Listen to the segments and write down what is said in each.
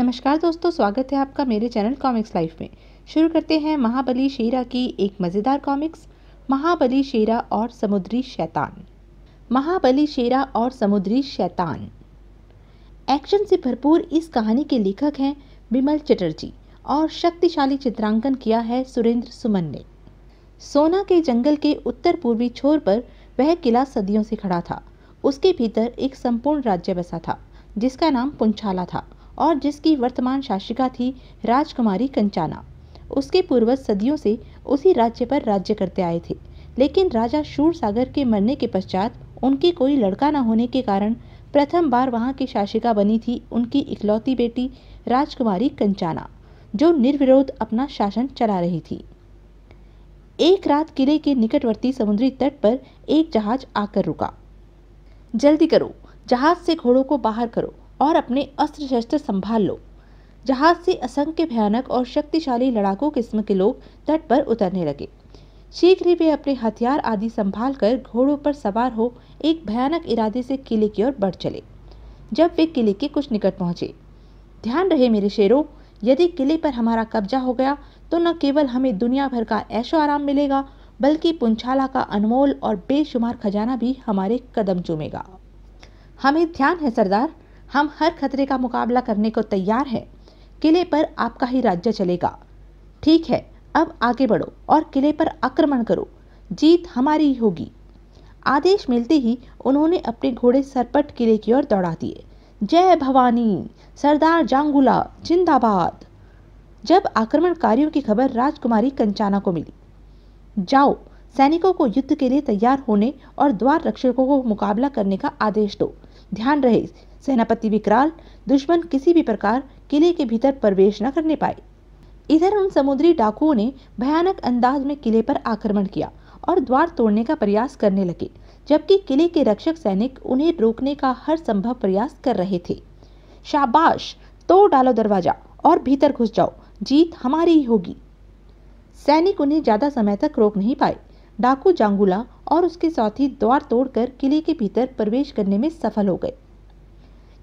नमस्कार दोस्तों स्वागत है आपका मेरे चैनल कॉमिक्स लाइफ में शुरू करते हैं महाबली शेरा की एक मज़ेदार कॉमिक्स महाबली शेरा और समुद्री शैतान महाबली शेरा और समुद्री शैतान एक्शन से भरपूर इस कहानी के लेखक हैं बिमल चटर्जी और शक्तिशाली चित्रांकन किया है सुरेंद्र सुमन ने सोना के जंगल के उत्तर पूर्वी छोर पर वह किला सदियों से खड़ा था उसके भीतर एक संपूर्ण राज्य बसा था जिसका नाम पुंछाला था और जिसकी वर्तमान शासिका थी राजकुमारी कंचाना उसके पूर्वज सदियों से उसी राज्य पर राज्य करते आए थे लेकिन राजा शूर सागर के मरने के पश्चात उनके कोई लड़का न होने के कारण प्रथम बार वहाँ की शासिका बनी थी उनकी इकलौती बेटी राजकुमारी कंचाना जो निर्विरोध अपना शासन चला रही थी एक रात किले के निकटवर्ती समुद्री तट पर एक जहाज आकर रुका जल्दी करो जहाज से घोड़ों को बाहर करो और अपने अस्त्र शस्त्र संभाल लो जहाज से असंख्य भयानक और शक्तिशाली लड़ाकू किस्म के लोग तट पर उतरने लगे शीघ्र ही वे अपने हथियार आदि संभाल कर घोड़ों पर सवार हो एक भयानक इरादे से किले की ओर बढ़ चले जब वे किले के कुछ निकट पहुंचे ध्यान रहे मेरे शेरों यदि किले पर हमारा कब्जा हो गया तो न केवल हमें दुनिया भर का ऐशो आराम मिलेगा बल्कि पुंछाला का अनमोल और बेशुमार खजाना भी हमारे कदम चूमेगा हमें ध्यान है सरदार हम हर खतरे का मुकाबला करने को तैयार हैं किले पर आपका ही राज्य चलेगा ठीक है अब आगे बढ़ो और किले पर आक्रमण करो जीत हमारी ही होगी आदेश मिलते ही उन्होंने अपने घोड़े सरपट किले की ओर दौड़ा दिए जय भवानी सरदार जांगुला जिंदाबाद जब आक्रमणकारियों की खबर राजकुमारी कंचाना को मिली जाओ सैनिकों को युद्ध के लिए तैयार होने और द्वार रक्षकों को मुकाबला करने का आदेश दो ध्यान रहे सेनापति विकराल दुश्मन किसी भी प्रकार किले के भीतर प्रवेश न करने पाए इधर उन समुद्री डाकुओं ने भयानक अंदाज में किले पर आक्रमण किया और द्वार तोड़ने का प्रयास करने लगे जबकि किले के रक्षक सैनिक उन्हें रोकने का हर संभव प्रयास कर रहे थे शाबाश तोड़ डालो दरवाजा और भीतर घुस जाओ जीत हमारी ही होगी सैनिक उन्हें ज्यादा समय तक रोक नहीं पाए डाकू जांगुला और उसके साथी द्वार तोड़कर किले के भीतर प्रवेश करने में सफल हो गए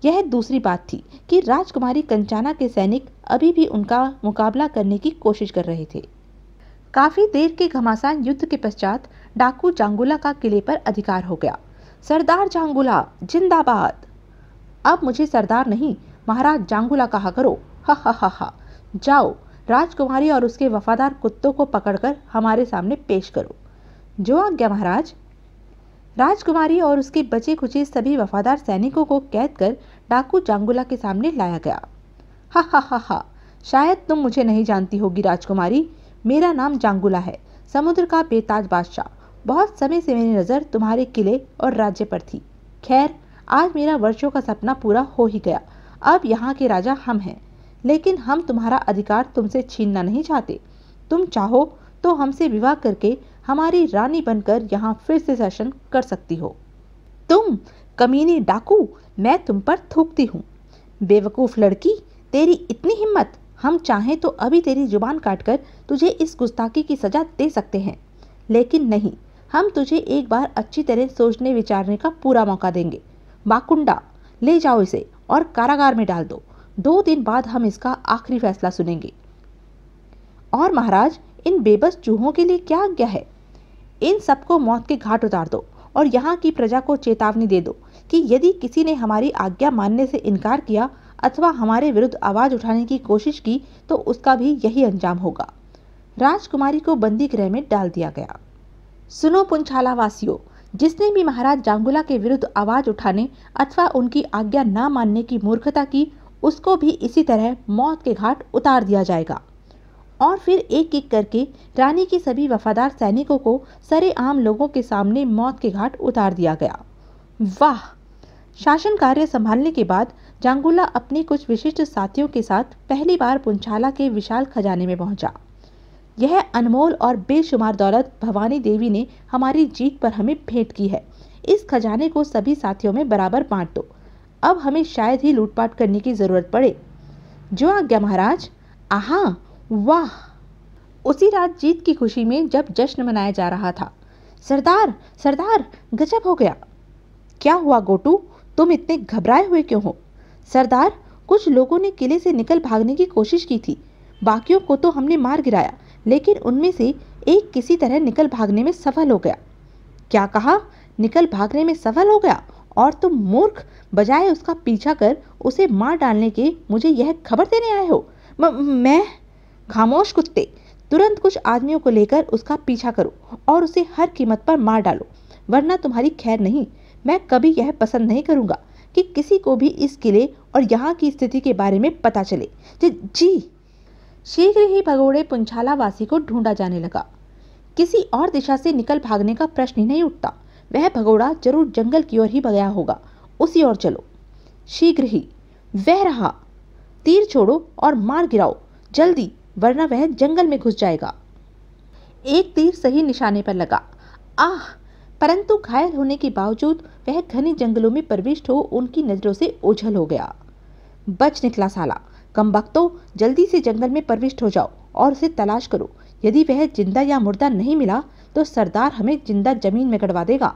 यह दूसरी बात थी कि राजकुमारी कंचाना के सैनिक अभी भी उनका मुकाबला करने की कोशिश कर रहे थे काफ़ी देर के घमासान युद्ध के पश्चात डाकू जांगुला का किले पर अधिकार हो गया सरदार जांगुला जिंदाबाद अब मुझे सरदार नहीं महाराज जांगुला कहा करो हा हा हा हा जाओ राजकुमारी और उसके वफादार कुत्तों को पकड़कर हमारे सामने पेश करो जो आज्ञा महाराज राजकुमारी और उसके बचे खुचे सभी वफादार सैनिकों को कैद कर डाकू जांगुला के सामने लाया गया हा हा हा हा शायद तुम मुझे नहीं जानती होगी राजकुमारी मेरा नाम जांगुला है समुद्र का बेताज बादशाह बहुत समय से मेरी नज़र तुम्हारे किले और राज्य पर थी खैर आज मेरा वर्षों का सपना पूरा हो ही गया अब यहाँ के राजा हम हैं लेकिन हम तुम्हारा अधिकार तुमसे छीनना नहीं चाहते तुम चाहो तो हमसे विवाह करके हमारी रानी बनकर यहाँ फिर से शासन कर सकती हो तुम कमीनी डाकू मैं तुम पर थूकती हूँ बेवकूफ़ लड़की तेरी इतनी हिम्मत हम चाहें तो अभी तेरी जुबान काटकर तुझे इस गुस्ताखी की सज़ा दे सकते हैं लेकिन नहीं हम तुझे एक बार अच्छी तरह सोचने विचारने का पूरा मौका देंगे बाकुंडा ले जाओ इसे और कारागार में डाल दो दो दिन बाद हम इसका आखिरी फैसला सुनेंगे और महाराज इन बेबस चूहों के लिए क्या आज्ञा है इन सबको मौत के घाट उतार दो और यहाँ की प्रजा को चेतावनी दे दो कि यदि किसी ने हमारी आज्ञा मानने से इनकार किया अथवा हमारे विरुद्ध आवाज उठाने की कोशिश की तो उसका भी यही अंजाम होगा राजकुमारी को बंदी गृह में डाल दिया गया सुनो पुंछाला वासियों जिसने भी महाराज जांगुला के विरुद्ध आवाज उठाने अथवा उनकी आज्ञा न मानने की मूर्खता की उसको भी इसी तरह मौत के घाट उतार दिया जाएगा और फिर एक एक करके रानी के सभी वफादार सैनिकों को सरेआम लोगों के सामने मौत के घाट उतार दिया गया वाह शासन कार्य संभालने के बाद जांगुला अपने कुछ विशिष्ट साथियों के साथ पहली बार पुंछाला के विशाल खजाने में पहुंचा यह अनमोल और बेशुमार दौलत भवानी देवी ने हमारी जीत पर हमें भेंट की है इस खजाने को सभी साथियों में बराबर बांट दो अब हमें शायद ही लूटपाट करने की जरूरत पड़े जो आज्ञा महाराज आहा वाह उसी रात जीत की खुशी में जब जश्न मनाया जा रहा था सरदार सरदार गजब हो गया क्या हुआ गोटू तुम इतने घबराए हुए क्यों हो सरदार कुछ लोगों ने किले से निकल भागने की कोशिश की थी बाकियों को तो हमने मार गिराया लेकिन उनमें से एक किसी तरह निकल भागने में सफल हो गया क्या कहा निकल भागने में सफल हो गया और तुम मूर्ख बजाय उसका पीछा कर उसे मार डालने के मुझे यह खबर देने आए हो म, मैं खामोश कुत्ते तुरंत कुछ आदमियों को लेकर उसका पीछा करो और उसे हर कीमत पर मार डालो वरना तुम्हारी खैर नहीं मैं कभी यह पसंद नहीं करूंगा कि किसी को भी इस किले और यहाँ की स्थिति के बारे में पता चले जी शीघ्र ही भगोड़े पुंछाला वासी को ढूंढा जाने लगा किसी और दिशा से निकल भागने का प्रश्न ही नहीं उठता वह भगोड़ा जरूर जंगल की ओर ही भगया होगा उसी ओर चलो शीघ्र ही वह रहा तीर छोड़ो और मार गिराओ जल्दी वरना वह जंगल में घुस जाएगा एक तीर सही निशाने पर लगा आह परंतु घायल होने के बावजूद वह घने जंगलों में प्रविष्ट हो उनकी नज़रों से ओझल हो गया बच निकला साला कम वक्तो तो जल्दी से जंगल में प्रविष्ट हो जाओ और उसे तलाश करो यदि वह जिंदा या मुर्दा नहीं मिला तो सरदार हमें जिंदा जमीन में गड़वा देगा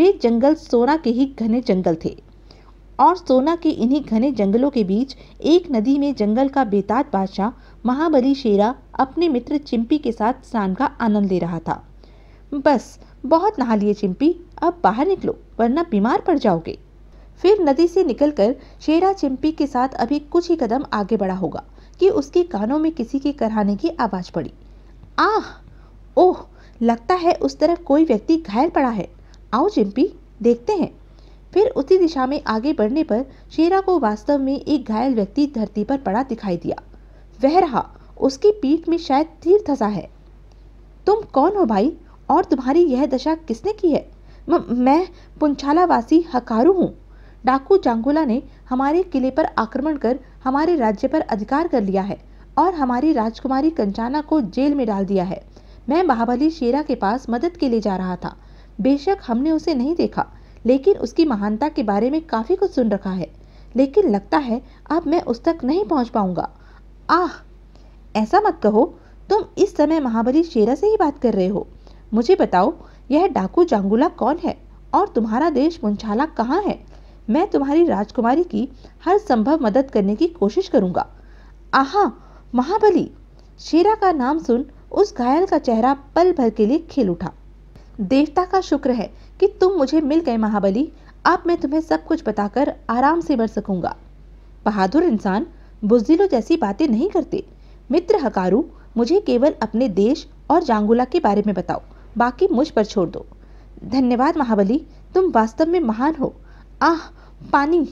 वे जंगल सोना के ही घने जंगल थे और सोना के इन्हीं घने जंगलों के बीच एक नदी में जंगल का बेताज बादशाह महाबली शेरा अपने मित्र चिंपी के साथ स्नान का आनंद ले रहा था बस बहुत नहा लिए चिंपी अब बाहर निकलो वरना बीमार पड़ जाओगे फिर नदी से निकलकर शेरा चिंपी के साथ अभी कुछ ही कदम आगे बढ़ा होगा कि उसके कानों में किसी के करहाने की आवाज़ पड़ी आह ओह लगता है उस तरफ कोई व्यक्ति घायल पड़ा है आओ चिंपी देखते हैं फिर उसी दिशा में आगे बढ़ने पर शेरा को वास्तव में एक घायल व्यक्ति धरती पर पड़ा दिखाई दिया वह रहा उसकी पीठ में शायद तीर धसा है तुम कौन हो भाई और तुम्हारी यह दशा किसने की है म, मैं पुंछालावासी हकारू हूँ डाकू जांगुला ने हमारे किले पर आक्रमण कर हमारे राज्य पर अधिकार कर लिया है और हमारी राजकुमारी कंचाना को जेल में डाल दिया है मैं महाबली शेरा के पास मदद के लिए जा रहा था बेशक हमने उसे नहीं देखा लेकिन उसकी महानता के बारे में काफ़ी कुछ सुन रखा है लेकिन लगता है अब मैं उस तक नहीं पहुंच पाऊंगा आह ऐसा मत कहो तुम इस समय महाबली शेरा से ही बात कर रहे हो मुझे बताओ यह डाकू जांगुला कौन है और तुम्हारा देश मुंछाला कहाँ है मैं तुम्हारी राजकुमारी की हर संभव मदद करने की कोशिश करूंगा आहा महाबली शेरा का नाम सुन उस घायल का चेहरा पल भर के लिए खिल उठा देवता का शुक्र है कि तुम मुझे मिल गए महाबली अब मैं तुम्हें सब कुछ बताकर आराम से मर सकूंगा बहादुर इंसान बुजदिलों जैसी बातें नहीं करते मित्र हकारू मुझे केवल अपने देश और जांगुला के बारे में बताओ बाकी मुझ पर छोड़ दो धन्यवाद महाबली तुम वास्तव में महान हो आह पानी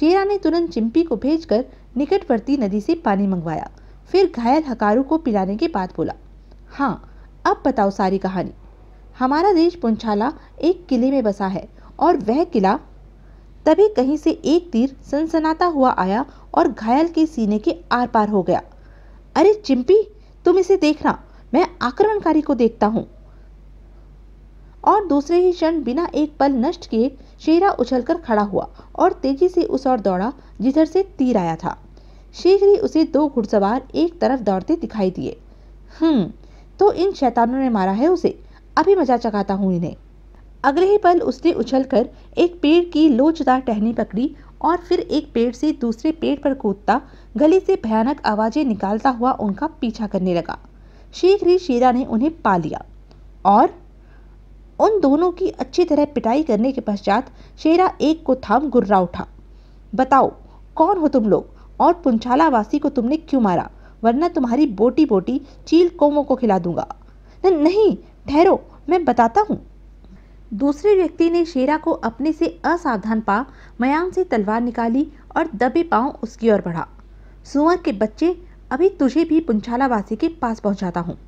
शेरा ने तुरंत चिंपी को भेजकर निकटवर्ती नदी से पानी मंगवाया फिर घायल हकारू को पिलाने के बाद बोला हाँ अब बताओ सारी कहानी हमारा देश पुंछाला एक किले में बसा है और वह किला तभी कहीं से एक तीर सनसनाता हुआ आया और घायल के सीने के आर पार हो गया अरे चिंपी तुम इसे देखना मैं आक्रमणकारी को देखता हूँ और दूसरे ही क्षण बिना एक पल नष्ट किए शेरा उछलकर खड़ा हुआ और तेजी से उस ओर दौड़ा जिधर से तीर आया था शीघ्र ही उसे दो घुड़सवार एक तरफ दौड़ते दिखाई दिए हम्म तो इन शैतानों ने मारा है उसे अभी मजा चकाता हूँ इन्हें अगले ही पल उसने उछलकर एक पेड़ की लोचदार टहनी पकड़ी और फिर एक पेड़ से दूसरे पेड़ पर कूदता गले से भयानक आवाज़ें निकालता हुआ उनका पीछा करने लगा शीघ्र ही शेरा ने उन्हें पा लिया और उन दोनों की अच्छी तरह पिटाई करने के पश्चात शेरा एक को थाम गुर्रा उठा बताओ कौन हो तुम लोग और पुंछालावासी को तुमने क्यों मारा वरना तुम्हारी बोटी बोटी चील कोमो को खिला दूंगा नहीं ठहरो मैं बताता हूँ दूसरे व्यक्ति ने शेरा को अपने से असावधान पा मयान से तलवार निकाली और दबे पांव उसकी ओर बढ़ा सुअर के बच्चे अभी तुझे भी पुंछालावासी के पास पहुंचाता हूँ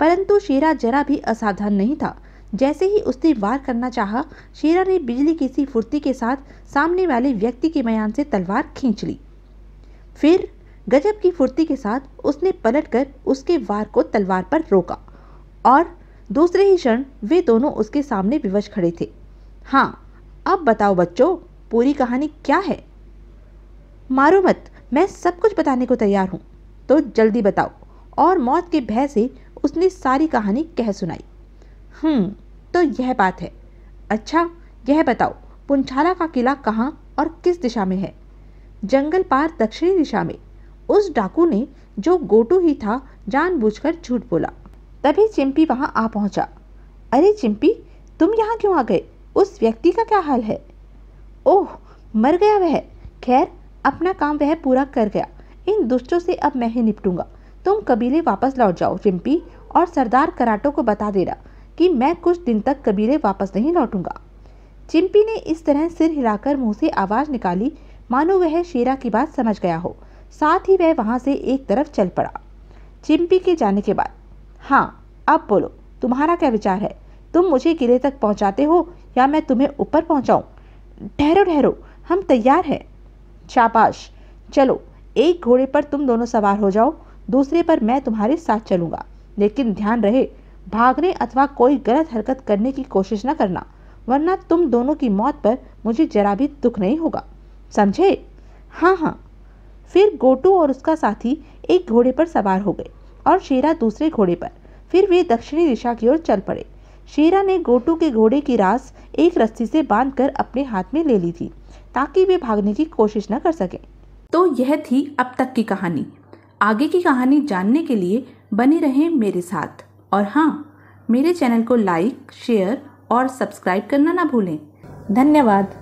परंतु शेरा जरा भी असावधान नहीं था जैसे ही उसने वार करना चाहा, शेरा ने बिजली की सी फुर्ती के साथ सामने वाले व्यक्ति के मयान से तलवार खींच ली फिर गजब की फुर्ती के साथ उसने पलटकर उसके वार को तलवार पर रोका और दूसरे ही क्षण वे दोनों उसके सामने विवश खड़े थे हाँ अब बताओ बच्चों पूरी कहानी क्या है मारो मत मैं सब कुछ बताने को तैयार हूँ तो जल्दी बताओ और मौत के भय से उसने सारी कहानी कह सुनाई हम्म तो यह बात है अच्छा यह बताओ पुंछाला का किला कहाँ और किस दिशा में है जंगल पार दक्षिणी दिशा में उस डाकू ने जो गोटू ही था जानबूझकर झूठ बोला तभी चिंपी वहां आ पहुंचा अरे चिंपी तुम यहाँ क्यों आ गए उस व्यक्ति का क्या हाल है ओह मर गया वह खैर अपना काम वह पूरा कर गया इन दुष्टों से अब मैं ही निपटूंगा तुम कबीले वापस लौट जाओ चिंपी और सरदार कराटो को बता देना कि मैं कुछ दिन तक कबीले वापस नहीं लौटूंगा चिंपी ने इस तरह सिर हिलाकर मुंह से आवाज़ निकाली मानो वह शेरा की बात समझ गया हो साथ ही वह वहाँ से एक तरफ चल पड़ा चिंपी के जाने के बाद हाँ अब बोलो तुम्हारा क्या विचार है तुम मुझे किले तक पहुंचाते हो या मैं तुम्हें ऊपर पहुंचाऊं ठहरो ठहरो हम तैयार हैं शाबाश चलो एक घोड़े पर तुम दोनों सवार हो जाओ दूसरे पर मैं तुम्हारे साथ चलूंगा लेकिन ध्यान रहे भागने अथवा कोई गलत हरकत करने की कोशिश न करना वरना तुम दोनों की मौत पर मुझे जरा भी दुख नहीं होगा समझे हाँ हाँ फिर गोटू और उसका साथी एक घोड़े पर सवार हो गए और शेरा दूसरे घोड़े पर फिर वे दक्षिणी दिशा की ओर चल पड़े शेरा ने गोटू के घोड़े की रास एक रस्सी से बांधकर अपने हाथ में ले ली थी ताकि वे भागने की कोशिश न कर सकें तो यह थी अब तक की कहानी आगे की कहानी जानने के लिए बने रहें मेरे साथ और हाँ मेरे चैनल को लाइक शेयर और सब्सक्राइब करना ना भूलें धन्यवाद